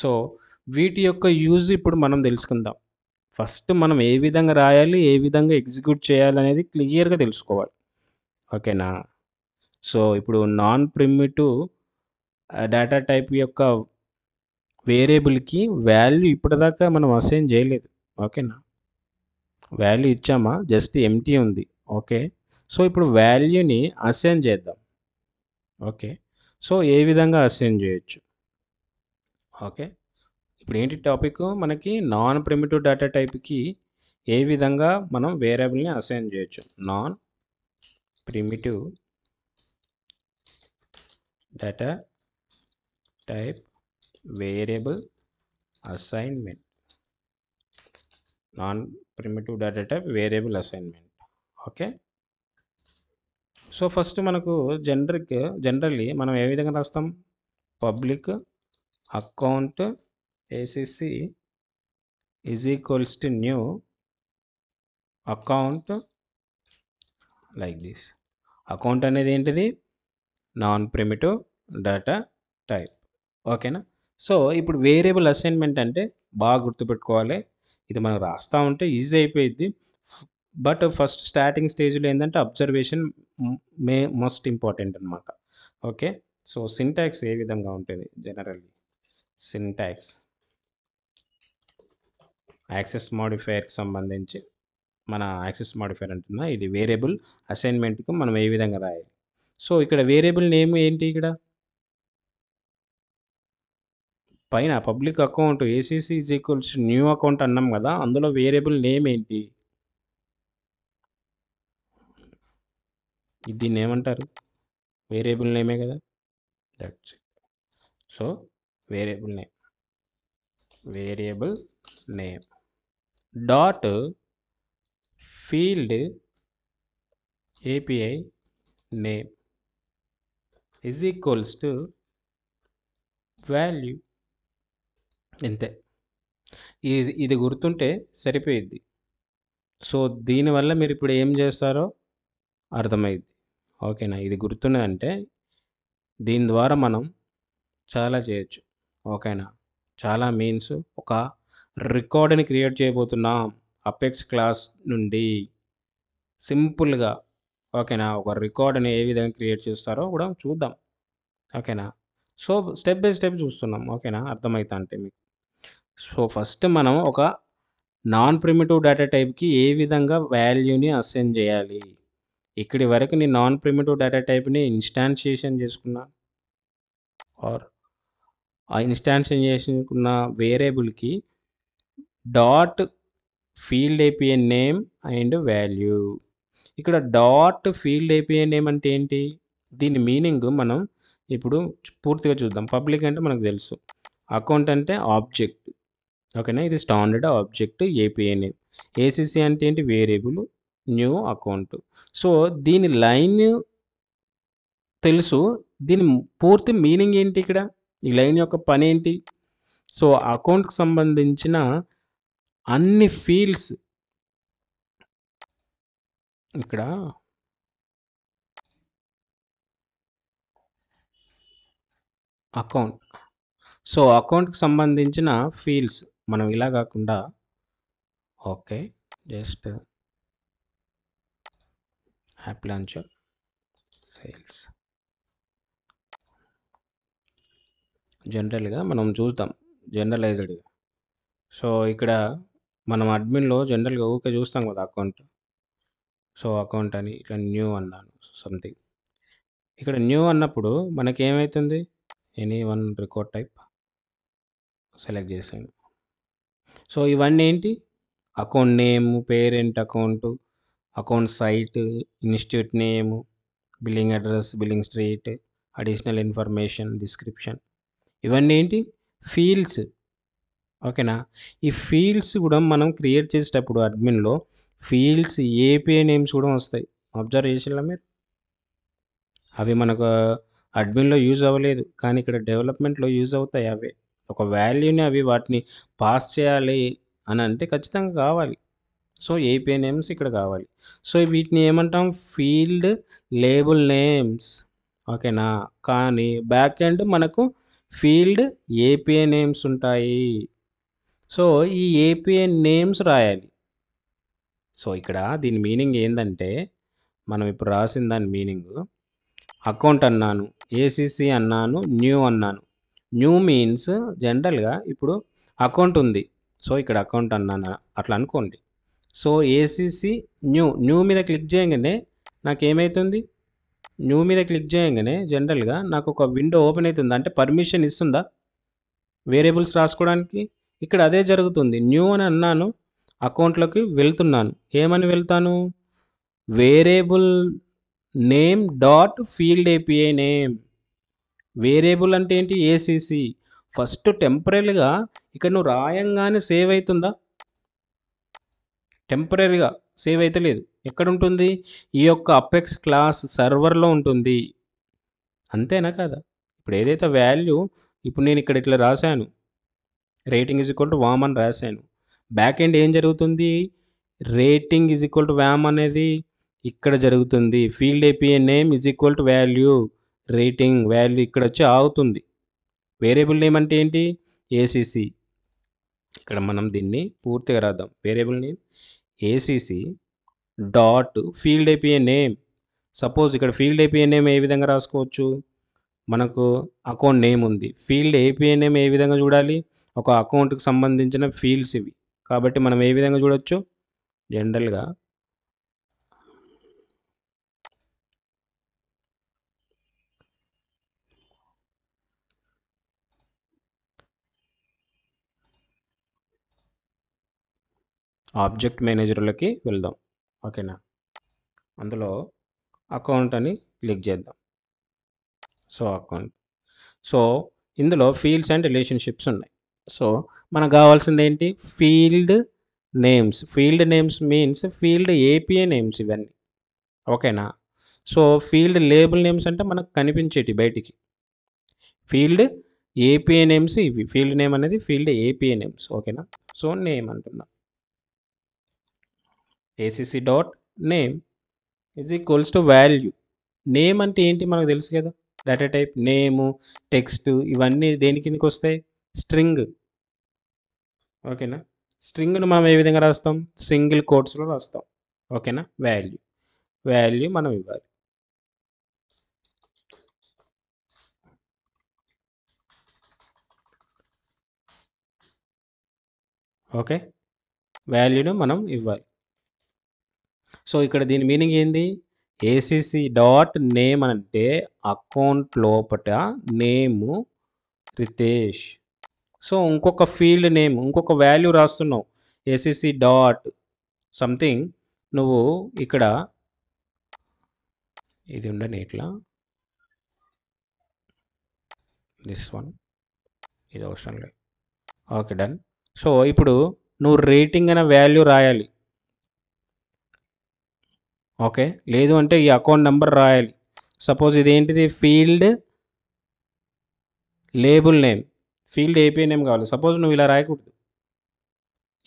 so వీటి యొక్క use ఇప్పుడు మనం తెలుసుకుందాం ఫస్ట్ మనం ఏ విధంగా రాయాలి ఏ విధంగా ఎగ్జిక్యూట్ చేయాలి అనేది క్లియర్గా తెలుసుకోవాలి ఓకేనా సో ఇప్పుడు నాన్ ప్రిమిటివ్ డేటా టైప్ యొక్క వేరియబుల్కి వాల్యూ ఇప్పటిదాకా మనం అసైన్ చేయలేదు ఓకేనా వాల్యూ ఇచ్చామా జస్ట్ ఎంటీ ఉంది ఓకే సో ఇప్పుడు వాల్యూని అసైన్ చేద్దాం ఓకే సో ఏ విధంగా అసైన్ చేయొచ్చు ఓకే ఇప్పుడు ఏంటి టాపిక్ మనకి నాన్ ప్రిమిటివ్ డేటా టైప్కి ఏ విధంగా మనం వేరియబుల్ని అసైన్ చేయొచ్చు non primitive data type variable assignment non primitive data type variable assignment okay so first మనకు జనరిక్ జనరల్లీ మనం ఏ విధంగా రాస్తాం public account ACC is equals to new account like this account అనేది ఏంటిది నాన్ ప్రిమిటివ్ డేటా టైప్ ఓకేనా so ఇప్పుడు variable assignment అంటే బాగా గుర్తుపెట్టుకోవాలి ఇది మనం రాస్తూ ఉంటే ఈజీ అయిపోయింది బట్ ఫస్ట్ స్టార్టింగ్ స్టేజ్లో ఏంటంటే అబ్జర్వేషన్ మే మోస్ట్ ఇంపార్టెంట్ అనమాట ఓకే సో సింటాక్స్ ఏ విధంగా ఉంటుంది జనరల్లీ సింటాక్స్ యాక్సెస్ మాడిఫైర్కి సంబంధించి మన యాక్సెస్ మోడిఫైర్ అంటున్నా ఇది వేరియబుల్ అసైన్మెంట్కి మనం ఏ విధంగా రాయాలి సో ఇక్కడ వేరియబుల్ నేమ్ ఏంటి ఇక్కడ పైన public account ACC is equals new account అన్నాం కదా అందులో వేరియబుల్ నేమ్ ఏంటి దీన్ని ఏమంటారు వేరియబుల్ నేమే కదా that's so variable name variable name dot field API name is equals to value ఇంతే ఇది గుర్తుంటే సరిపోయిద్ది సో దీనివల్ల మీరు ఇప్పుడు ఏం చేస్తారో అర్థమైంది ఓకేనా ఇది గుర్తున్నదంటే దీని ద్వారా మనం చాలా చేయొచ్చు ఓకేనా చాలా మీన్స్ ఒక రికార్డుని క్రియేట్ చేయబోతున్నాం అపెక్స్ క్లాస్ నుండి సింపుల్గా ఓకేనా ఒక రికార్డుని ఏ విధంగా క్రియేట్ చేస్తారో కూడా చూద్దాం ఓకేనా సో స్టెప్ బై స్టెప్ చూస్తున్నాం ఓకేనా అర్థమవుతా అంటే మీకు సో ఫస్ట్ మనం ఒక నాన్ ప్రిమిటివ్ డేటా టైప్కి ఏ విధంగా వాల్యూని అసైన్ చేయాలి ఇక్కడి వరకు నేను నాన్ ప్రిమిటివ్ డేటా టైప్ని ఇన్స్టాన్షియేషన్ చేసుకున్నాను ఆర్ ఆ ఇన్స్టాన్షన్ చేసుకున్న వేరియబుల్కి dot field API name and value ఇక్కడ డాట్ ఫీల్డ్ ఏపీఏ నేమ్ అంటే ఏంటి దీని మీనింగ్ మనం ఇప్పుడు పూర్తిగా చూద్దాం పబ్లిక్ అంటే మనకు తెలుసు అకౌంట్ అంటే ఆబ్జెక్ట్ ఓకేనా ఇది standard object API name ACC అంటే ఏంటి వేరియబుల్ న్యూ అకౌంట్ సో దీని లైన్ తెలుసు దీని పూర్తి మీనింగ్ ఏంటి ఇక్కడ ఈ లైన్ యొక్క పని ఏంటి సో అకౌంట్కి సంబంధించిన అన్ని ఫీల్డ్స్ ఇక్కడ అకౌంట్ సో అకౌంట్కి సంబంధించిన ఫీల్డ్స్ మనం ఇలా కాకుండా okay just app launcher sales జనరల్గా మనం చూద్దాం జనరలైజ్డ్గా సో ఇక్కడ మనం అడ్మిన్లో జనరల్గా ఊరికే చూస్తాం కదా అకౌంట్ సో అకౌంట్ అని ఇట్లా న్యూ అన్నాను సంథింగ్ ఇక్కడ న్యూ అన్నప్పుడు మనకి ఏమవుతుంది any one record type select చేసాను సో ఇవన్నీ ఏంటి account name parent account account site institute name billing address billing street additional information description ఇవన్నీ ఏంటి ఫీల్డ్స్ ఓకేనా ఈ ఫీల్డ్స్ కూడా మనం క్రియేట్ చేసేటప్పుడు అడ్మిన్లో ఫీల్డ్స్ ఏపీఐ నేమ్స్ కూడా వస్తాయి అబ్జర్వ్ చేసిలా మీరు అవి మనకు అడ్మిన్లో యూజ్ అవ్వలేదు కానీ ఇక్కడ డెవలప్మెంట్లో యూజ్ అవుతాయి అవి ఒక వాల్యూని అవి వాటిని పాస్ చేయాలి అని అంటే ఖచ్చితంగా కావాలి సో ఏపీఐ నేమ్స్ ఇక్కడ కావాలి సో వీటిని ఏమంటాం ఫీల్డ్ లేబుల్ నేమ్స్ ఓకేనా కానీ బ్యాక్ ఎండ్ మనకు ఫీల్డ్ ఏపీఏ నేమ్స్ ఉంటాయి సో ఈ ఏపీఏ నేమ్స్ రాయాలి సో ఇక్కడ దీని మీనింగ్ ఏంటంటే మనం ఇప్పుడు రాసిన దాని మీనింగ్ అకౌంట్ అన్నాను ఏసీసీ అన్నాను న్యూ అన్నాను న్యూ మీన్స్ జనరల్గా ఇప్పుడు అకౌంట్ ఉంది సో ఇక్కడ అకౌంట్ అన్నాను అట్లా అనుకోండి సో ఏసీసీ న్యూ న్యూ మీద క్లిక్ చేయగానే నాకు ఏమవుతుంది న్యూ మీద క్లిక్ చేయగానే జనరల్గా నాకు ఒక విండో ఓపెన్ అవుతుంది అంటే పర్మిషన్ ఇస్తుందా వేరియబుల్స్ రాసుకోవడానికి ఇక్కడ అదే జరుగుతుంది న్యూ అని అన్నాను అకౌంట్లోకి వెళ్తున్నాను ఏమని వెళ్తాను variable name dot field API name variable అంటే ఏంటి ఏసీసీ ఫస్ట్ టెంపరీగా ఇక్కడ నువ్వు రాయంగానే సేవ్ అవుతుందా టెంపరీగా సేవ్ అయితే లేదు ఎక్కడ ఉంటుంది ఈ యొక్క అపెక్స్ క్లాస్ సర్వర్లో ఉంటుంది అంతేనా కదా ఇప్పుడు ఏదైతే వాల్యూ ఇప్పుడు నేను ఇక్కడ ఇట్లా రాశాను rating is equal to warm అని రాశాను బ్యాక్ ఎండ్ ఏం జరుగుతుంది rating is equal to warm అనేది ఇక్కడ జరుగుతుంది field API name is equal to value rating value ఇక్కడ వచ్చి ఆగుతుంది వేరియబుల్ నేమ్ అంటే ఏంటి ఏసీసీ ఇక్కడ మనం దీన్ని పూర్తిగా రాద్దాం variable name ACC dot field API name suppose ఇక్కడ ఫీల్డ్ ఏపీఏ నేమ్ ఏ విధంగా రాసుకోవచ్చు మనకు అకౌంట్ నేమ్ ఉంది ఫీల్డ్ ఏపీఏ నేమ్ ఏ విధంగా చూడాలి ఒక అకౌంట్కి సంబంధించిన ఫీల్డ్స్ ఇవి కాబట్టి మనం ఏ విధంగా చూడొచ్చు జనరల్గా ఆబ్జెక్ట్ మేనేజర్లకి వెళ్దాం ఓకేనా అందులో అకౌంట్ అని క్లిక్ చేద్దాం సో అకౌంట్ సో ఇందులో ఫీల్డ్స్ అండ్ రిలేషన్షిప్స్ ఉన్నాయి సో మనకు కావాల్సింది ఏంటి field names field names means field API names ఇవన్నీ ఓకేనా సో ఫీల్డ్ లేబుల్ నేమ్స్ అంటే మనకు కనిపించేటి బయటికి ఫీల్డ్ ఏపీఏ నేమ్స్ ఇవి ఫీల్డ్ నేమ్ అనేది ఫీల్డ్ ఏపీఏ నేమ్స్ ఓకేనా సో నేమ్ అంటున్నా ACC dot name is equals to value name అంటే ఏంటి మనకు తెలుసు కదా డేటా టైప్ నేము టెక్స్ట్ ఇవన్నీ దేని కిందకి వస్తాయి స్ట్రింగ్ ఓకేనా స్ట్రింగ్ను మనం ఏ విధంగా రాస్తాం సింగిల్ కోట్స్లో రాస్తాం ఓకేనా వాల్యూ వాల్యూ మనం ఇవ్వాలి ఓకే వాల్యూను మనం ఇవ్వాలి సో ఇక్కడ దీని మీనింగ్ ఏంది ఏసీసీ డాట్ నేమ్ అంటే అకౌంట్ లోపట నేము రితేష్ సో ఇంకొక ఫీల్డ్ నేమ్ ఇంకొక వాల్యూ రాస్తున్నావు ఏసీసీ డాట్ సంథింగ్ నువ్వు ఇక్కడ ఇది ఉండని ఇట్లా దిస్ వన్ ఇది అవసరం లేదు ఓకే డన్ సో ఇప్పుడు నువ్వు రేటింగ్ అనే వాల్యూ రాయాలి ఓకే లేదు అంటే ఈ అకౌంట్ నెంబర్ రాయాలి సపోజ్ ఇదేంటిది field label name field API name కావాలి సపోజ్ నువ్వు ఇలా రాయకూడదు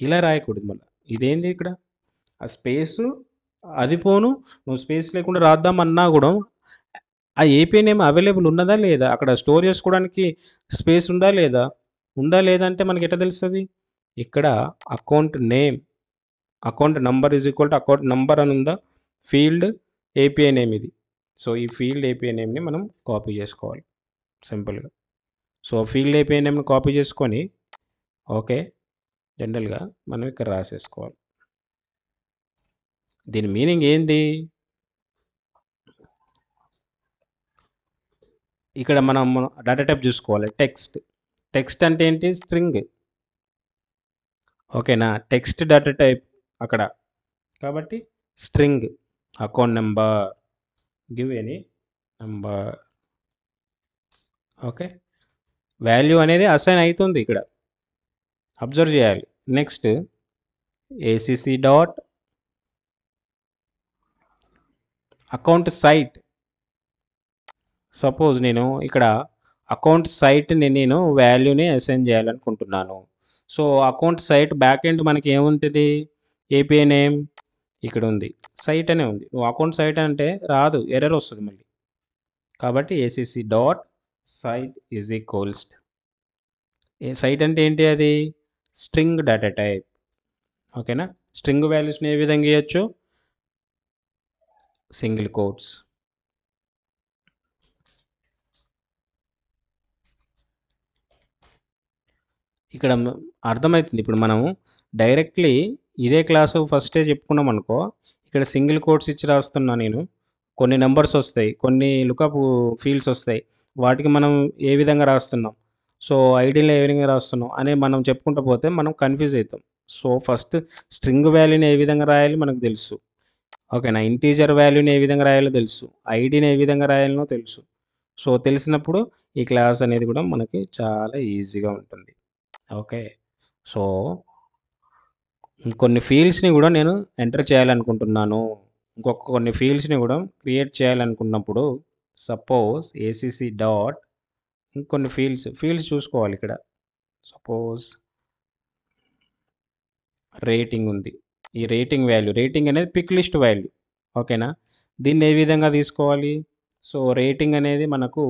ఇలా రాయకూడదు మళ్ళీ ఇదేంది ఇక్కడ ఆ స్పేసు అది పోను నువ్వు స్పేస్ లేకుండా రాద్దామన్నా కూడా ఆ ఏపీఐ నేమ్ అవైలబుల్ ఉన్నదా లేదా అక్కడ స్టోర్ చేసుకోవడానికి స్పేస్ ఉందా లేదా ఉందా లేదా అంటే మనకి ఎట్లా తెలుస్తుంది ఇక్కడ account name account number is equal to account number అని ఉందా ఫీల్డ్ ఏపీఐ నేమ్ ఇది సో ఈ ఫీల్డ్ ఏపీఐ నేమ్ని మనం కాపీ చేసుకోవాలి సింపుల్గా సో ఫీల్డ్ ఏపీఐ నేమ్ని కాపీ చేసుకొని ఓకే జనరల్గా మనం ఇక్కడ రాసేసుకోవాలి దీని మీనింగ్ ఏంటి ఇక్కడ మనం డేటా టైప్ చూసుకోవాలి టెక్స్ట్ టెక్స్ట్ అంటే ఏంటి స్ట్రింగ్ ఓకేనా టెక్స్ట్ డేటా టైప్ అక్కడ కాబట్టి string account number give any number okay value అనేది అసైన్ అవుతుంది ఇక్కడ అబ్జర్వ్ చేయాలి next ACC dot account site suppose నేను ఇక్కడ అకౌంట్ సైట్ని నేను వాల్యూని అసైన్ చేయాలనుకుంటున్నాను so account site back end మనకి ఏముంటుంది ఏపీఐ నేమ్ ఇక్కడ ఉంది సైట్ అనే ఉంది నువ్వు అకౌంట్ సైట్ అంటే రాదు ఎర్రర్ వస్తుంది మళ్ళీ కాబట్టి ACC dot site is equals site అంటే ఏంటి అది స్ట్రింగ్ డేటా టైప్ ఓకేనా స్ట్రింగ్ వాల్యూస్ని ఏ విధంగా ఇవ్వచ్చు సింగిల్ కోట్స్ ఇక్కడ అర్థమవుతుంది ఇప్పుడు మనము డైరెక్ట్లీ ఇదే క్లాసు ఫస్టే చెప్పుకున్నాం అనుకో ఇక్కడ సింగిల్ కోడ్స్ ఇచ్చి రాస్తున్నా నేను కొన్ని నెంబర్స్ వస్తాయి కొన్ని లుకప్ ఫీల్డ్స్ వస్తాయి వాటికి మనం ఏ విధంగా రాస్తున్నాం సో ఐడీలో ఏ విధంగా రాస్తున్నాం అని మనం చెప్పుకుంటూ పోతే మనం కన్ఫ్యూజ్ అవుతాం సో ఫస్ట్ స్ట్రింగ్ వాల్యూని ఏ విధంగా రాయాలి మనకు తెలుసు ఓకేనా ఇంటీజర్ వాల్యూని ఏ విధంగా రాయాలో తెలుసు ఐడీని ఏ విధంగా రాయాలనో తెలుసు సో తెలిసినప్పుడు ఈ క్లాస్ అనేది కూడా మనకి చాలా ఈజీగా ఉంటుంది ఓకే సో కొన్ని ఫీల్డ్స్ని కూడా నేను ఎంటర్ చేయాలనుకుంటున్నాను ఇంకొక కొన్ని ఫీల్డ్స్ని కూడా క్రియేట్ చేయాలనుకున్నప్పుడు సపోజ్ ఏసీసీ డాట్ ఇంకొన్ని ఫీల్డ్స్ ఫీల్డ్స్ చూసుకోవాలి ఇక్కడ సపోజ్ రేటింగ్ ఉంది ఈ రేటింగ్ వాల్యూ రేటింగ్ అనేది పిక్ లిస్ట్ వాల్యూ ఓకేనా దీన్ని ఏ విధంగా తీసుకోవాలి సో రేటింగ్ అనేది మనకు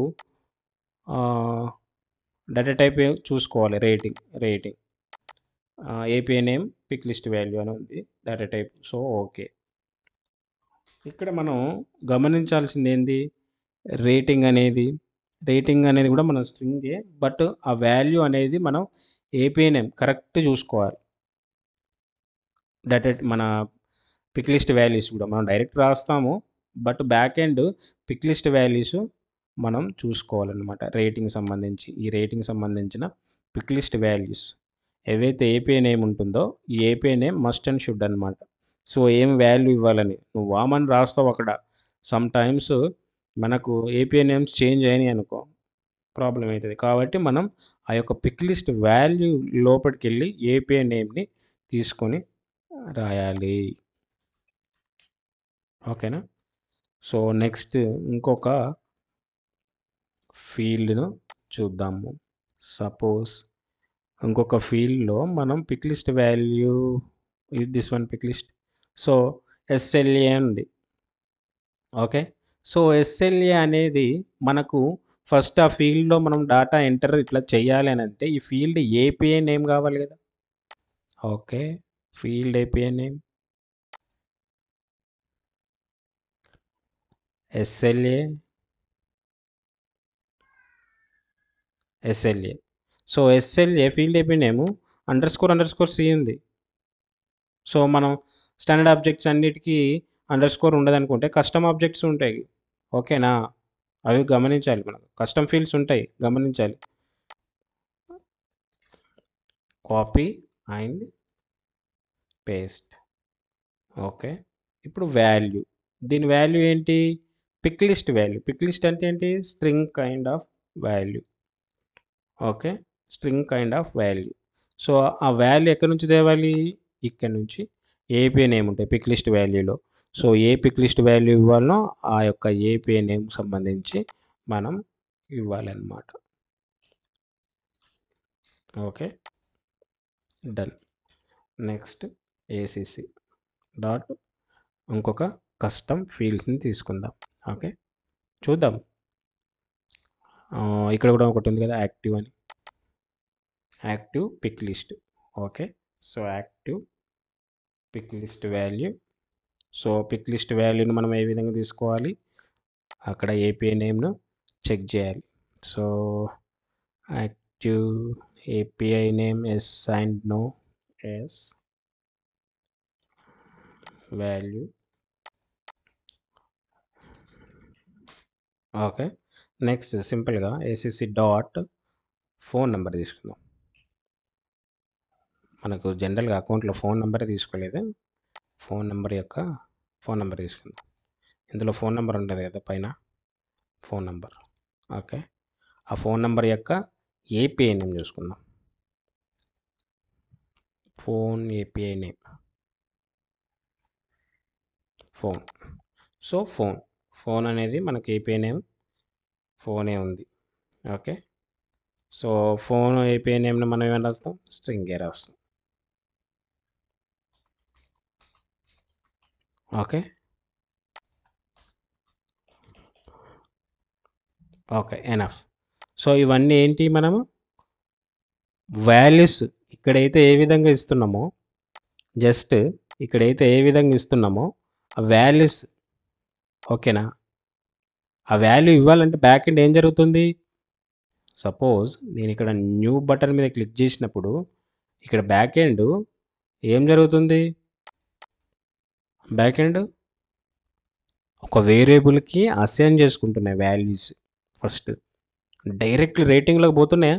డేటా టైప్ చూసుకోవాలి rating rating API name pick list value అని ఉంది డేటా టైప్ సో ఓకే ఇక్కడ మనం గమనించాల్సింది ఏంది రేటింగ్ అనేది రేటింగ్ అనేది కూడా మన స్ట్రింగే బట్ ఆ వాల్యూ అనేది మనం ఏపీఐ నేమ్ కరెక్ట్ చూసుకోవాలి డేటా మన పిక్ లిస్ట్ వాల్యూస్ కూడా మనం డైరెక్ట్ రాస్తాము but back end pick list values మనం చూసుకోవాలన్నమాట రేటింగ్ సంబంధించి ఈ రేటింగ్ సంబంధించిన పిక్ లిస్ట్ వాల్యూస్ ఏవైతే ఏపీ నేమ్ ఉంటుందో ఈ API name must and should అనమాట సో ఏం వాల్యూ ఇవ్వాలని నువ్వు వామని రాస్తావు అక్కడ సమ్ టైమ్స్ మనకు ఏపీ నేమ్స్ చేంజ్ అయినాయి అనుకో ప్రాబ్లం అవుతుంది కాబట్టి మనం ఆ యొక్క పిక్ లిస్ట్ వాల్యూ లోపలికి వెళ్ళి ఏపీ నేమ్ని తీసుకొని రాయాలి ఓకేనా సో నెక్స్ట్ ఇంకొక ఫీల్డ్ను చూద్దాము సపోజ్ ఇంకొక ఫీల్డ్లో మనం pick list value this one pick list so SLA ఉంది ఓకే సో ఎస్ఎల్ఏ అనేది మనకు ఫస్ట్ ఆ ఫీల్డ్లో మనం డేటా ఎంటర్ ఇట్లా చేయాలి అని అంటే ఈ ఫీల్డ్ ఏపీఏ నేమ్ కావాలి కదా okay field API name SLA SLA so SLA field API name underscore underscore c ఉంది సో మనం స్టాండర్డ్ ఆబ్జెక్ట్స్ అన్నిటికీ అండర్ స్కోర్ ఉండదనుకుంటే కస్టమ్ ఆబ్జెక్ట్స్ ఉంటాయి ఓకేనా అవి గమనించాలి మనం కస్టమ్ ఫీల్డ్స్ ఉంటాయి గమనించాలి కాపీ అండ్ పేస్ట్ ఓకే ఇప్పుడు వాల్యూ దీని వాల్యూ ఏంటి pick list value pick list అంటే ఏంటి string kind of value okay string kind of value so ఆ వాల్యూ ఎక్కడి నుంచి తేవాలి ఇక్కడ నుంచి ఏపీ నేమ్ ఉంటాయి పిక్ లిస్ట్ వాల్యూలో సో ఏ పిక్ లిస్ట్ వాల్యూ ఇవ్వాలనో ఆ యొక్క ఏపీ నేమ్ సంబంధించి మనం ఇవ్వాలన్నమాట okay done next ACC dot ఇంకొక కస్టమ్ ఫీల్డ్స్ని తీసుకుందాం ఓకే చూద్దాం ఇక్కడ కూడా ఒకటి ఉంది కదా యాక్టివ్ అని active pick list okay so active pick list value so pick list వాల్యూని మనం ఏ విధంగా తీసుకోవాలి అక్కడ ఏపీఐ నేమ్ను చెక్ చేయాలి so active API name yes and no yes value okay next సింపుల్గా ఏసీసీ డాట్ ఫోన్ నెంబర్ తీసుకుందాం మనకు జనరల్గా అకౌంట్లో ఫోన్ నెంబరే తీసుకోలేదు ఫోన్ నెంబర్ యొక్క ఫోన్ నెంబర్ తీసుకుందాం ఇందులో ఫోన్ నెంబర్ ఉంటుంది కదా పైన ఫోన్ నెంబర్ ఓకే ఆ ఫోన్ నెంబర్ యొక్క ఏపీఐ నేమ్ చూసుకుందాం phone API name phone so phone phone అనేది మనకి ఏపీఐ నేమ్ ఫోనే ఉంది ఓకే సో ఫోన్ ఏపీఐ నేమ్ని మనం ఏమైనా రాస్తాం స్ట్రింగే రాస్తాం ఓకే ఓకే ఎనఫ్ సో ఇవన్నీ ఏంటి మనము వాల్యూస్ ఇక్కడైతే ఏ విధంగా ఇస్తున్నామో జస్ట్ ఇక్కడైతే ఏ విధంగా ఇస్తున్నామో ఆ వాల్యూస్ ఓకేనా ఆ వాల్యూ ఇవ్వాలంటే బ్యాక్ ఎండ్ ఏం జరుగుతుంది సపోజ్ నేను ఇక్కడ న్యూ బటన్ మీద క్లిక్ చేసినప్పుడు ఇక్కడ బ్యాక్ ఎండ్ ఏం జరుగుతుంది బ్యాక్ ఎండ్ ఒక వేరియబుల్కి అసైన్ చేసుకుంటున్నాయి వాల్యూస్ ఫస్ట్ డైరెక్ట్ రేటింగ్లోకి పోతున్నాయా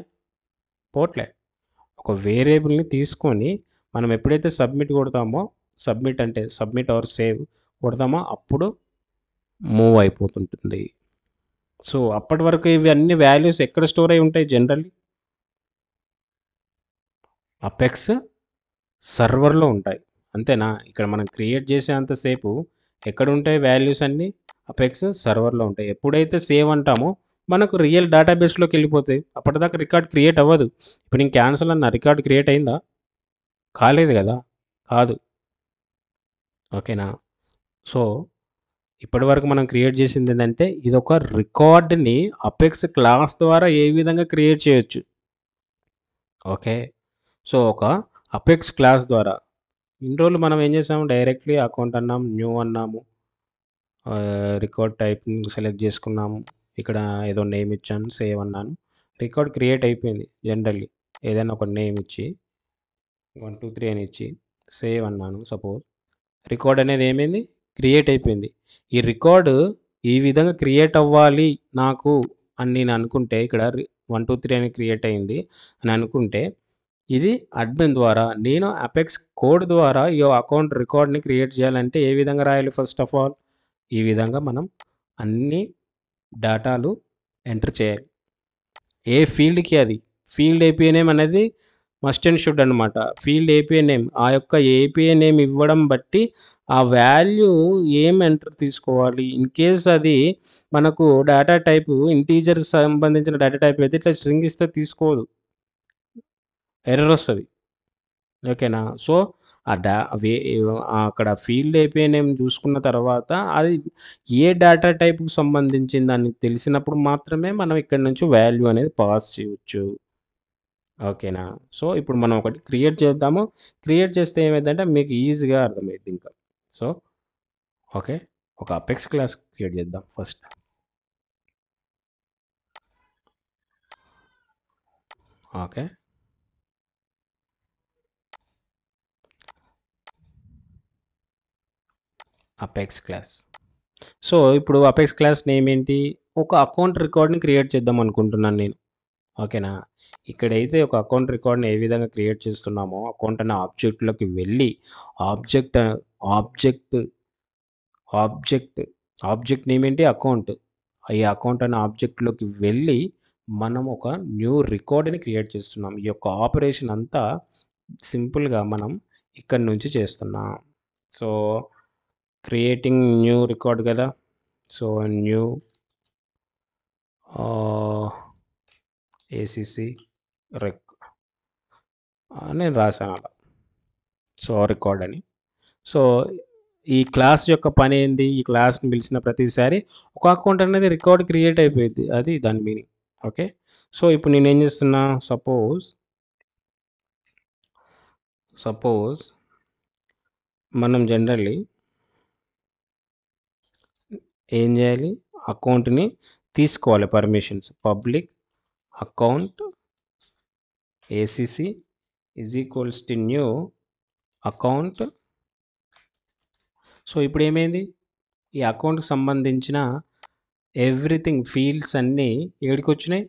పోట్లే ఒక వేరియబుల్ని తీసుకొని మనం ఎప్పుడైతే సబ్మిట్ కొడతామో సబ్మిట్ అంటే సబ్మిట్ ఆర్ సేవ్ కొడతామో అప్పుడు మూవ్ అయిపోతుంటుంది సో అప్పటి వరకు ఇవి అన్ని వాల్యూస్ ఎక్కడ స్టోర్ అయి ఉంటాయి జనరల్లీ అపెక్స్ సర్వర్లో ఉంటాయి అంతేనా ఇక్కడ మనం క్రియేట్ చేసేంతసేపు ఎక్కడ ఉంటాయి వాల్యూస్ అన్నీ అపెక్స్ సర్వర్లో ఉంటాయి ఎప్పుడైతే సేవ్ అంటామో మనకు రియల్ డేటాబేస్లోకి వెళ్ళిపోతాయి అప్పటిదాకా రికార్డ్ క్రియేట్ అవ్వదు ఇప్పుడు నేను క్యాన్సల్ అన్న రికార్డ్ క్రియేట్ అయిందా కాలేదు కదా కాదు ఓకేనా సో ఇప్పటివరకు మనం క్రియేట్ చేసింది ఏంటంటే ఇది ఒక రికార్డ్ని అపెక్స్ క్లాస్ ద్వారా ఏ విధంగా క్రియేట్ చేయొచ్చు ఓకే సో ఒక అపెక్స్ క్లాస్ ద్వారా ఇన్ని రోజులు మనం ఏం చేసాము డైరెక్ట్లీ అకౌంట్ అన్నాం న్యూ అన్నాము రికార్డ్ టైప్ సెలెక్ట్ చేసుకున్నాము ఇక్కడ ఏదో నేమ్ ఇచ్చాను సేవ్ అన్నాను రికార్డ్ క్రియేట్ అయిపోయింది జనరల్లీ ఏదైనా ఒక నేమ్ ఇచ్చి వన్ టూ త్రీ అని ఇచ్చి సేవ్ అన్నాను సపోజ్ రికార్డ్ అనేది ఏమైంది క్రియేట్ అయిపోయింది ఈ రికార్డు ఈ విధంగా క్రియేట్ అవ్వాలి నాకు అని నేను అనుకుంటే ఇక్కడ వన్ టూ త్రీ అని క్రియేట్ అయింది అని అనుకుంటే ఇది అడ్మిన్ ద్వారా నేను అపెక్స్ కోడ్ ద్వారా ఈ అకౌంట్ రికార్డ్ని క్రియేట్ చేయాలంటే ఏ విధంగా రాయాలి ఫస్ట్ ఆఫ్ ఆల్ ఈ విధంగా మనం అన్ని డేటాలు ఎంటర్ చేయాలి ఏ ఫీల్డ్కి అది ఫీల్డ్ ఏపీఏ నేమ్ అనేది మస్ట్ అండ్ షుడ్ అనమాట ఫీల్డ్ ఏపీఐ నేమ్ ఆ యొక్క ఏపీఏ నేమ్ ఇవ్వడం బట్టి ఆ వాల్యూ ఏం ఎంటర్ తీసుకోవాలి ఇన్ కేస్ అది మనకు డేటా టైపు ఇంటీజర్ సంబంధించిన డేటా టైప్ అయితే ఇట్లా స్ట్రింగ్ ఇస్తే తీసుకోదు ఎర్రర్ వస్తుంది ఓకేనా సో ఆ డా వే అక్కడ ఫీల్డ్ అయిపోయి చూసుకున్న తర్వాత అది ఏ డేటా టైప్కి సంబంధించింది అని తెలిసినప్పుడు మాత్రమే మనం ఇక్కడ నుంచి వాల్యూ అనేది పాస్ చేయవచ్చు ఓకేనా సో ఇప్పుడు మనం ఒకటి క్రియేట్ చేద్దాము క్రియేట్ చేస్తే ఏమైందంటే మీకు ఈజీగా అర్థమైంది ఇంకా సో ఓకే ఒక అపెక్స్ క్లాస్ క్రియేట్ చేద్దాం first okay apex class so ఇప్పుడు అపెక్స్ క్లాస్ నేమ్ ఏంటి ఒక అకౌంట్ రికార్డ్ని క్రియేట్ చేద్దాం అనుకుంటున్నాను నేను ఓకేనా ఇక్కడైతే ఒక అకౌంట్ రికార్డ్ని ఏ విధంగా క్రియేట్ చేస్తున్నామో అకౌంట్ అనే ఆబ్జెక్ట్లోకి వెళ్ళి object object object object name ఏంటి అకౌంట్ ఈ అకౌంట్ అనే ఆబ్జెక్ట్లోకి వెళ్ళి మనం ఒక న్యూ రికార్డుని క్రియేట్ చేస్తున్నాం ఈ యొక్క ఆపరేషన్ అంతా సింపుల్గా మనం ఇక్కడ నుంచి చేస్తున్నాం సో క్రియేటింగ్ న్యూ రికార్డ్ కదా సో న్యూ ఏసీసీ రెక్ నేను రాశాను అలా సో రికార్డ్ అని సో ఈ క్లాస్ యొక్క పని ఏంది ఈ క్లాస్ని పిలిచిన ప్రతిసారి ఒక అకౌంట్ అనేది రికార్డ్ క్రియేట్ అయిపోయింది అది దాని మీనింగ్ ఓకే సో ఇప్పుడు నేను ఏం చేస్తున్నా సపోజ్ సపోజ్ మనం జనరల్లీ ఏం చేయాలి అకౌంట్ని తీసుకోవాలి permissions public account ACC is equals to new account so ఇప్పుడు ఏమైంది ఈ అకౌంట్కి సంబంధించిన ఎవ్రీథింగ్ ఫీల్డ్స్ అన్నీ ఏడికి వచ్చినాయి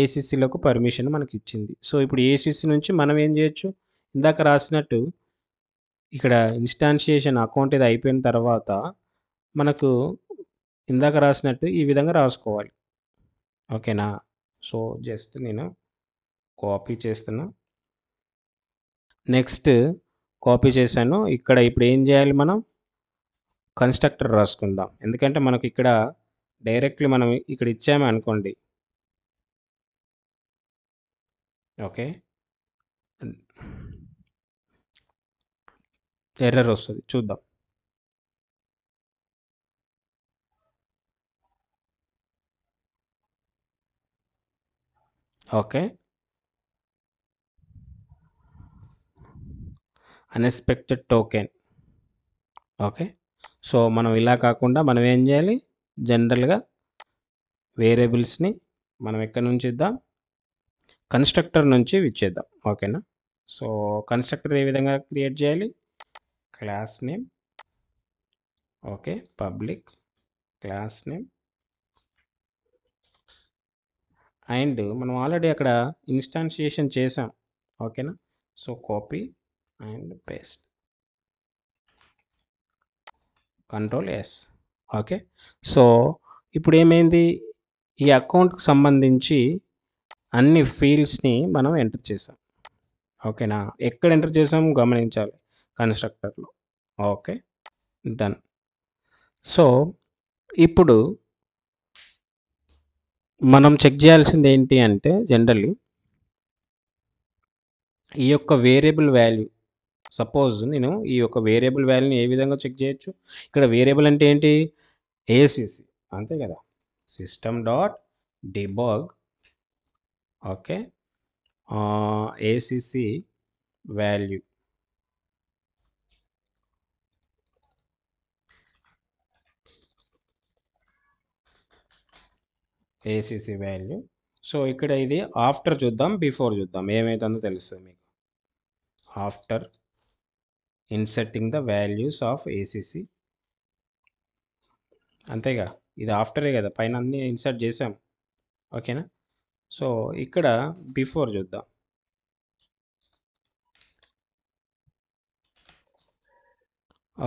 ఏసీసీలకు పర్మిషన్ మనకి ఇచ్చింది సో ఇప్పుడు ఏసీసీ నుంచి మనం ఏం చేయొచ్చు ఇందాక రాసినట్టు ఇక్కడ ఇన్స్టాన్షియేషన్ అకౌంట్ ఇది అయిపోయిన తర్వాత మనకు ఇందాక రాసినట్టు ఈ విధంగా రాసుకోవాలి ఓకేనా సో జస్ట్ నేను కాపీ చేస్తున్నా నెక్స్ట్ కాపీ చేశాను ఇక్కడ ఇప్పుడు ఏం చేయాలి మనం కన్స్ట్రక్టర్ రాసుకుందాం ఎందుకంటే మనకు ఇక్కడ డైరెక్ట్లీ మనం ఇక్కడ ఇచ్చామే అనుకోండి ఓకే ఎర్రర్ వస్తుంది చూద్దాం okay unexpected token okay so మనం ఇలా కాకుండా మనం ఏం చేయాలి జనరల్గా వేరియబుల్స్ని మనం ఎక్కడి నుంచి ఇద్దాం కన్స్ట్రక్టర్ నుంచి ఇచ్చేద్దాం ఓకేనా సో కన్స్ట్రక్టర్ ఏ విధంగా క్రియేట్ చేయాలి class name okay public class name and మనం ఆల్రెడీ అక్కడ ఇన్స్టాన్షియేషన్ చేసాం ఓకేనా so copy and paste control S okay so ఇప్పుడు ఏమైంది ఈ అకౌంట్కి సంబంధించి అన్ని ఫీల్డ్స్ని మనం ఎంటర్ చేసాం ఓకేనా ఎక్కడ ఎంటర్ చేసాం గమనించాలి కన్స్ట్రక్టర్లో ఓకే డన్ సో ఇప్పుడు మనం చెక్ చేయాల్సింది ఏంటి అంటే జనరల్లీ ఈ యొక్క వేరియబుల్ వాల్యూ సపోజ్ నేను ఈ యొక్క వేరియబుల్ వాల్యూని ఏ విధంగా చెక్ చేయొచ్చు ఇక్కడ వేరియబుల్ అంటే ఏంటి ఏసీసీ అంతే కదా system dot debug okay ACC value ACC value so ఇక్కడ ఇది ఆఫ్టర్ చూద్దాం బిఫోర్ చూద్దాం ఏమవుతుందో తెలుస్తుంది మీకు after inserting the values of ACC అంతేగా ఇది ఆఫ్టరే కదా పైన అన్నీ ఇన్సర్ట్ చేసాం ఓకేనా సో ఇక్కడ బిఫోర్ చూద్దాం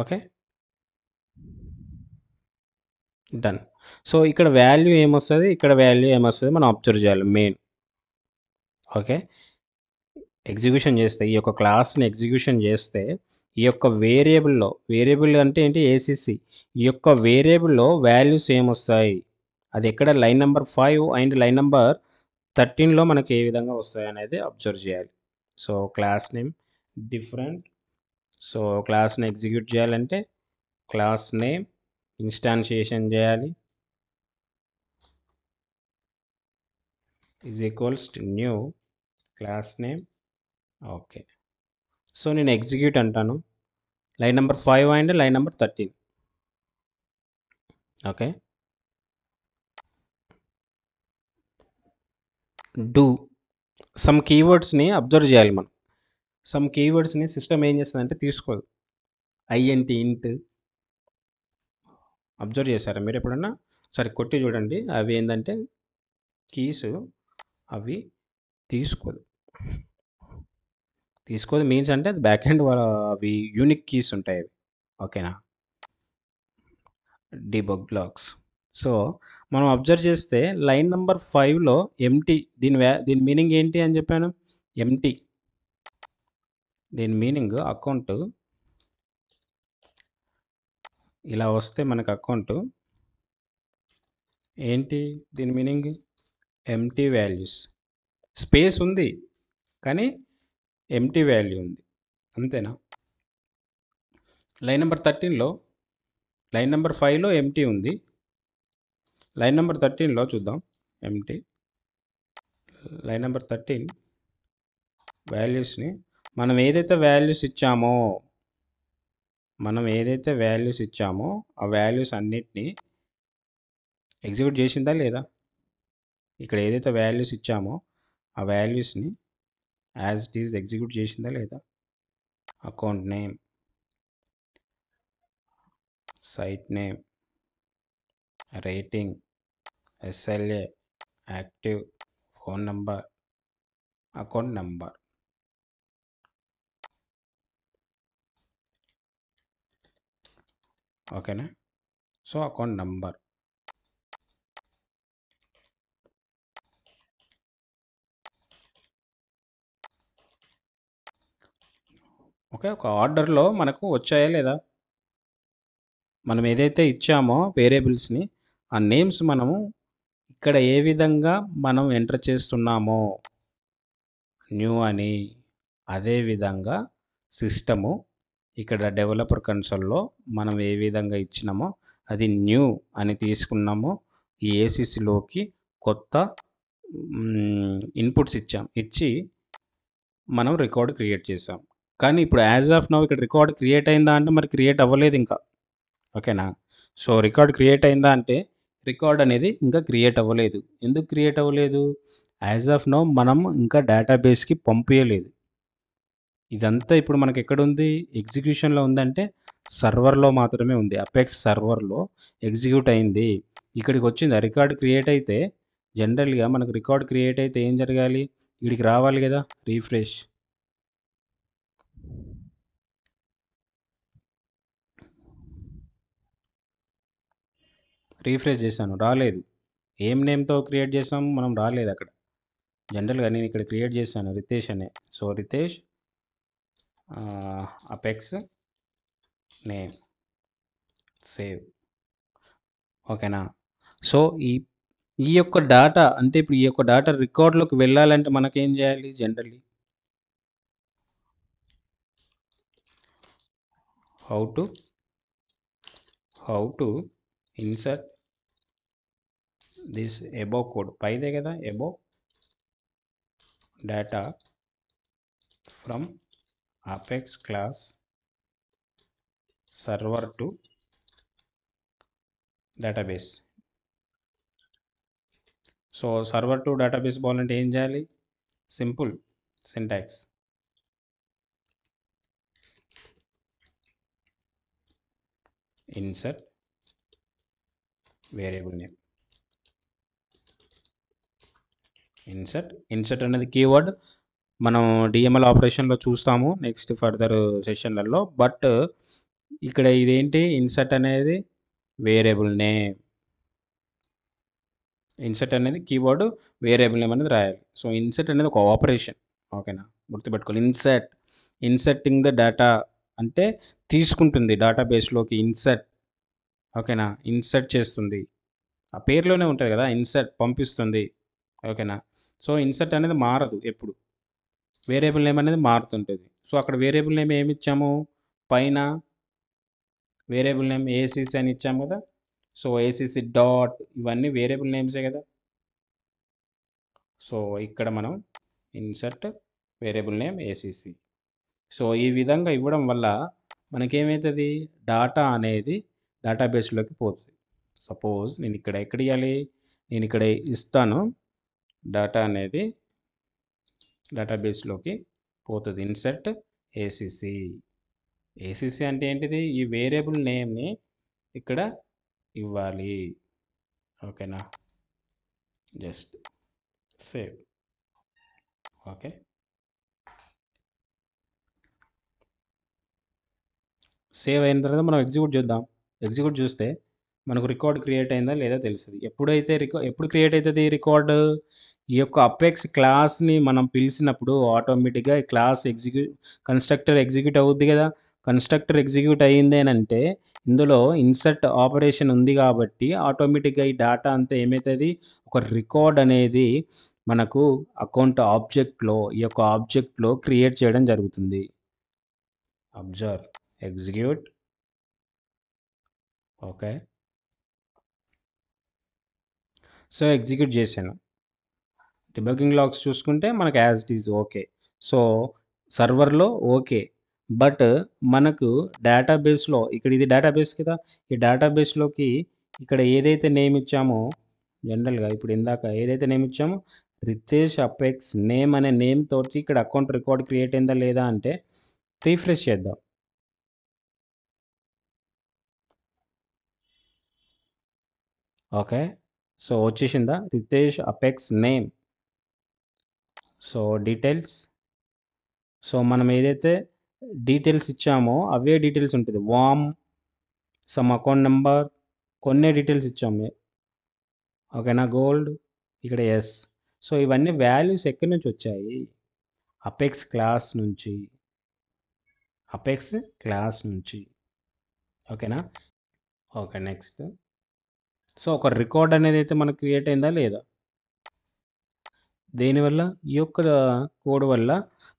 ఓకే డన్ సో ఇక్కడ వాల్యూ ఏమొస్తుంది ఇక్కడ వాల్యూ ఏమొస్తుంది మనం అబ్జర్వ్ చేయాలి మెయిన్ ఓకే ఎగ్జిక్యూషన్ చేస్తే ఈ యొక్క క్లాస్ని ఎగ్జిక్యూషన్ చేస్తే ఈ యొక్క వేరియబుల్లో వేరియబుల్ అంటే ఏంటి ఏసీసీ ఈ యొక్క వేరియబుల్లో వాల్యూస్ ఏమొస్తాయి అది ఎక్కడ line number five and line number థర్టీన్లో మనకి ఏ విధంగా వస్తాయి అనేది అబ్జర్వ్ చేయాలి so class name different so క్లాస్ని ఎగ్జిక్యూట్ చేయాలంటే క్లాస్ నేమ్ ఇన్స్టాన్షియేషన్ చేయాలి is equals to new class name okay so నేను ఎగ్జిక్యూట్ అంటాను line number five and line number thirteen okay do some కీవర్డ్స్ని అబ్జర్వ్ చేయాలి మనం సమ్ కీవర్డ్స్ని సిస్టమ్ ఏం చేస్తుందంటే తీసుకోదు ఐఎన్టీ ఇంట్ అబ్జర్వ్ చేశారా మీరు ఎప్పుడన్నా సరే కొట్టి చూడండి అవి ఏంటంటే కీస్ అవి తీసుకోదు తీసుకోదు మీన్స్ అంటే బ్యాక్ హ్యాండ్ వాళ్ళ అవి యూనిక్ కీస్ ఉంటాయి అవి ఓకేనా డిబగ్ బ్లాక్స్ సో మనం అబ్జర్వ్ చేస్తే లైన్ నెంబర్ ఫైవ్లో ఎంటీ దీని వ్యా దీని మీనింగ్ ఏంటి అని చెప్పాను ఎంటీ దీని మీనింగ్ అకౌంట్ ఇలా వస్తే మనకు అకౌంట్ ఏంటి దీని మీనింగ్ ఎంటీ వాల్యూస్ స్పేస్ ఉంది కానీ ఎంటీ వాల్యూ ఉంది అంతేనా లైన్ నెంబర్ థర్టీన్లో లైన్ నెంబర్ ఫైవ్లో ఎంటీ ఉంది లైన్ నెంబర్ థర్టీన్లో చూద్దాం ఎంటీ లైన్ నెంబర్ థర్టీన్ వాల్యూస్ని మనం ఏదైతే వాల్యూస్ ఇచ్చామో మనం ఏదైతే వాల్యూస్ ఇచ్చామో ఆ వాల్యూస్ అన్నిటినీ ఎగ్జిక్యూట్ చేసిందా లేదా ఇక్కడ ఏదైతే వాల్యూస్ ఇచ్చామో ఆ వాల్యూస్ని యాజ్ ఇట్ ఈజ్ ఎగ్జిక్యూట్ చేసిందా లేదా account name site name rating SLA active phone number account number ఓకేనా సో అకౌంట్ నంబర్ ఓకే ఒక ఆర్డర్లో మనకు వచ్చాయా లేదా మనం ఏదైతే ఇచ్చామో వేరియబుల్స్ని ఆ నేమ్స్ మనము ఇక్కడ ఏ విధంగా మనం ఎంటర్ చేస్తున్నామో న్యూ అని అదే విధంగా సిస్టము ఇక్కడ డెవలపర్ కన్సోల్లో మనం ఏ విధంగా ఇచ్చినామో అది న్యూ అని తీసుకున్నామో ఈ ఏసీసీలోకి కొత్త ఇన్పుట్స్ ఇచ్చాం ఇచ్చి మనం రికార్డు క్రియేట్ చేసాం కానీ ఇప్పుడు యాజ్ ఆఫ్ నౌ ఇక్కడ రికార్డ్ క్రియేట్ అయిందా అంటే మరి క్రియేట్ అవ్వలేదు ఇంకా ఓకేనా సో రికార్డ్ క్రియేట్ అయిందా అంటే రికార్డ్ అనేది ఇంకా క్రియేట్ అవ్వలేదు ఎందుకు క్రియేట్ అవ్వలేదు యాజ్ ఆఫ్ నో మనం ఇంకా డేటాబేస్కి పంపించలేదు ఇదంతా ఇప్పుడు మనకి ఎక్కడుంది ఎగ్జిక్యూషన్లో ఉందంటే సర్వర్లో మాత్రమే ఉంది అపెక్స్ సర్వర్లో ఎగ్జిక్యూట్ అయింది ఇక్కడికి వచ్చింది రికార్డ్ క్రియేట్ అయితే జనరల్గా మనకు రికార్డ్ క్రియేట్ అయితే ఏం జరగాలి ఇక్కడికి రావాలి కదా రీఫ్రెష్ రీఫ్రెష్ చేశాను రాలేదు ఏం నేమ్తో క్రియేట్ చేసాం మనం రాలేదు అక్కడ జనరల్గా నేను ఇక్కడ క్రియేట్ చేశాను రితేష్ అనే so Ritesh apex name save ఓకేనా సో ఈ ఈ యొక్క డేటా అంటే ఇప్పుడు ఈ యొక్క డేటా రికార్డులోకి వెళ్ళాలంటే మనకేం చేయాలి generally how to how to insert this above code పైదే కదా above data from apex class server to database సో సర్వర్ టు డేటాబేస్ పోవాలంటే ఏం చేయాలి simple syntax insert variable name insert insert అనేది కీవర్డ్ మనం డిఎంఎల్ ఆపరేషన్లో చూస్తాము నెక్స్ట్ ఫర్దర్ సెషన్లలో బట్ ఇక్కడ ఇదేంటి ఇన్సర్ట్ అనేది వేరియబుల్ నేమ్ ఇన్సర్ట్ అనేది కీబోర్డ్ వేరియబుల్ నేమ్ అనేది రాయాలి సో ఇన్సర్ట్ అనేది ఒక ఆపరేషన్ ఓకేనా గుర్తుపెట్టుకోవాలి ఇన్సర్ట్ ఇన్సర్టింగ్ ద డేటా అంటే తీసుకుంటుంది డేటాబేస్లోకి ఇన్సర్ట్ ఓకేనా ఇన్సర్ట్ చేస్తుంది ఆ పేర్లోనే ఉంటుంది కదా ఇన్సర్ట్ పంపిస్తుంది ఓకేనా సో ఇన్సర్ట్ అనేది మారదు ఎప్పుడు వేరియబుల్ నేమ్ అనేది మారుతుంటుంది సో అక్కడ వేరియబుల్ నేమ్ ఏమి ఇచ్చాము పైన వేరియబుల్ నేమ్ ఏసీసీ అని ఇచ్చాము కదా సో ఏసీసీ డాట్ ఇవన్నీ వేరియబుల్ నేమ్సే కదా సో ఇక్కడ మనం insert variable name ACC so ఈ విధంగా ఇవ్వడం వల్ల మనకేమవుతుంది డాటా అనేది డేటాబేస్లోకి పోతుంది సపోజ్ నేను ఇక్కడ ఎక్కడ ఇవ్వాలి నేను ఇక్కడ ఇస్తాను డాటా అనేది డేటాబేస్లోకి పోతుంది ఇన్సర్ట్ ఏసీసీ ఏసీసీ అంటే ఏంటిది ఈ వేరియబుల్ నేమ్ని ఇక్కడ ఇవ్వాలి ఓకేనా జస్ట్ సేవ్ ఓకే సేవ్ అయిన తర్వాత మనం ఎగ్జిక్యూట్ చేద్దాం ఎగ్జిక్యూట్ చూస్తే మనకు రికార్డ్ క్రియేట్ అయిందా లేదా తెలుస్తుంది ఎప్పుడైతే రికార్డ్ ఎప్పుడు క్రియేట్ అవుతుంది రికార్డు ఈ యొక్క అపెక్స్ క్లాస్ని మనం పిలిచినప్పుడు ఆటోమేటిక్గా క్లాస్ ఎగ్జిక్యూ కన్స్ట్రక్టర్ ఎగ్జిక్యూట్ అవుద్ది కదా కన్స్ట్రక్టర్ ఎగ్జిక్యూట్ అయ్యింది అంటే ఇందులో ఇన్సర్ట్ ఆపరేషన్ ఉంది కాబట్టి ఆటోమేటిక్గా ఈ డేటా అంతా ఏమవుతుంది ఒక రికార్డ్ అనేది మనకు అకౌంట్ ఆబ్జెక్ట్లో ఈ యొక్క ఆబ్జెక్ట్లో క్రియేట్ చేయడం జరుగుతుంది observe execute okay so execute చేశాను డిబగ్గింగ్ లాగ్స్ చూసుకుంటే మనకు as it is okay so సర్వర్లో ఓకే బట్ మనకు డేటాబేస్లో ఇక్కడ ఇది డేటాబేస్ కదా ఈ డేటాబేస్లోకి ఇక్కడ ఏదైతే నేమ్ ఇచ్చామో జనరల్గా ఇప్పుడు ఇందాక ఏదైతే నేమ్ ఇచ్చామో రితేష్ అపెక్స్ నేమ్ అనే నేమ్ తోటి ఇక్కడ అకౌంట్ రికార్డ్ క్రియేట్ అయిందా లేదా అంటే రీఫ్రెష్ చేద్దాం ఓకే సో వచ్చేసిందా Ritesh apex name so details so మనం ఏదైతే డీటెయిల్స్ ఇచ్చామో అవే డీటెయిల్స్ ఉంటుంది వామ్ సమ్ అకౌంట్ నెంబర్ కొన్ని డీటెయిల్స్ ఇచ్చాము ఓకేనా గోల్డ్ ఇక్కడ ఎస్ సో ఇవన్నీ వాల్యూస్ ఎక్కడి నుంచి వచ్చాయి అపెక్స్ క్లాస్ నుంచి అపెక్స్ క్లాస్ నుంచి ఓకేనా ఓకే నెక్స్ట్ సో ఒక రికార్డ్ అనేది అయితే మనకు క్రియేట్ అయిందా లేదా దేనివల్ల ఈ యొక్క కోడ్ వల్ల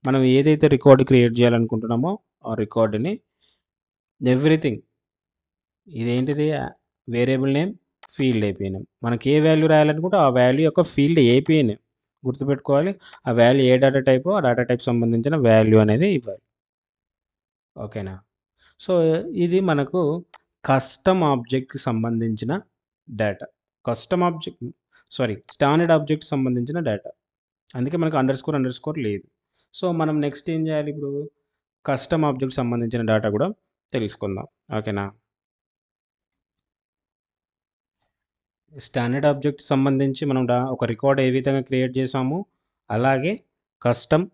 మనం ఏదైతే రికార్డ్ క్రియేట్ చేయాలనుకుంటున్నామో ఆ రికార్డుని ఎవ్రీథింగ్ ఇదేంటిది వేరియబుల్ నేమ్ ఫీల్డ్ ఏపీ మనకి ఏ వాల్యూ రాయాలనుకుంటే ఆ వాల్యూ యొక్క ఫీల్డ్ ఏపీ గుర్తుపెట్టుకోవాలి ఆ వాల్యూ ఏ డేటా టైప్ ఆ డేటా టైప్ సంబంధించిన వాల్యూ అనేది ఇవ్వాలి ఓకేనా సో ఇది మనకు కస్టమ్ ఆబ్జెక్ట్కి సంబంధించిన data custom object sorry standard object సంబంధించిన డేటా అందుకే మనకు అండర్ స్కోర్ అండర్ స్కోర్ లేదు సో మనం నెక్స్ట్ ఏం చేయాలి ఇప్పుడు కస్టమ్ ఆబ్జెక్ట్ సంబంధించిన డేటా కూడా తెలుసుకుందాం ఓకేనా స్టాండర్డ్ ఆబ్జెక్ట్ సంబంధించి మనం ఒక రికార్డ్ ఏ విధంగా క్రియేట్ చేసాము అలాగే కస్టమ్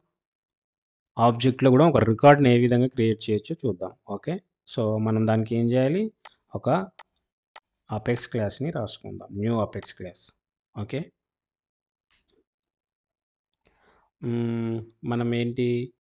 ఆబ్జెక్ట్లో కూడా ఒక రికార్డ్ని ఏ విధంగా క్రియేట్ చేయొచ్చు చూద్దాం ఓకే సో మనం దానికి ఏం చేయాలి ఒక అపెక్స్ క్లాస్ని రాసుకుందాం న్యూ అపెక్స్ క్లాస్ ఓకే మనం ఏంటి